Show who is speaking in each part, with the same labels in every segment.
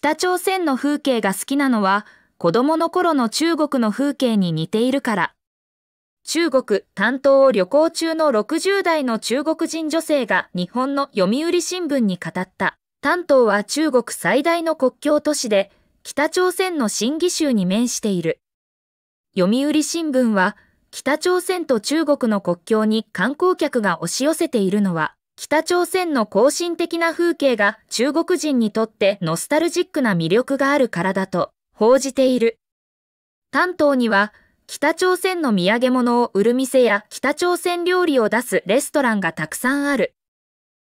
Speaker 1: 北朝鮮の風景が好きなのは子供の頃の中国の風景に似ているから。中国担当を旅行中の60代の中国人女性が日本の読売新聞に語った。丹東は中国最大の国境都市で北朝鮮の新義州に面している。読売新聞は北朝鮮と中国の国境に観光客が押し寄せているのは北朝鮮の更新的な風景が中国人にとってノスタルジックな魅力があるからだと報じている。担当には北朝鮮の土産物を売る店や北朝鮮料理を出すレストランがたくさんある。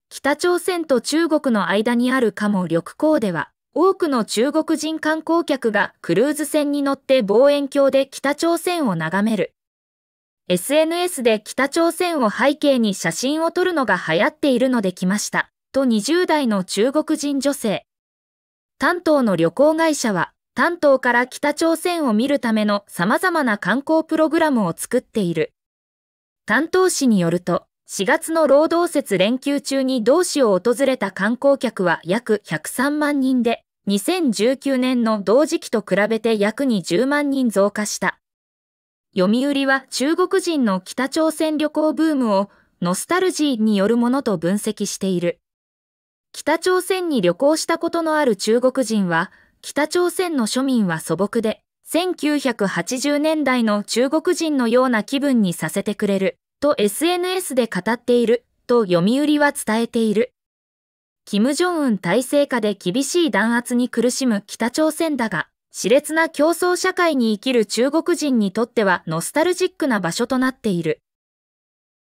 Speaker 1: 北朝鮮と中国の間にあるモ緑港では、多くの中国人観光客がクルーズ船に乗って望遠鏡で北朝鮮を眺める。SNS で北朝鮮を背景に写真を撮るのが流行っているので来ました。と20代の中国人女性。担当の旅行会社は、担当から北朝鮮を見るための様々な観光プログラムを作っている。担当市によると、4月の労働節連休中に同市を訪れた観光客は約103万人で、2019年の同時期と比べて約2 0万人増加した。読売は中国人の北朝鮮旅行ブームをノスタルジーによるものと分析している。北朝鮮に旅行したことのある中国人は、北朝鮮の庶民は素朴で、1980年代の中国人のような気分にさせてくれる、と SNS で語っている、と読売は伝えている。金正恩体制下で厳しい弾圧に苦しむ北朝鮮だが、熾烈な競争社会に生きる中国人にとってはノスタルジックな場所となっている。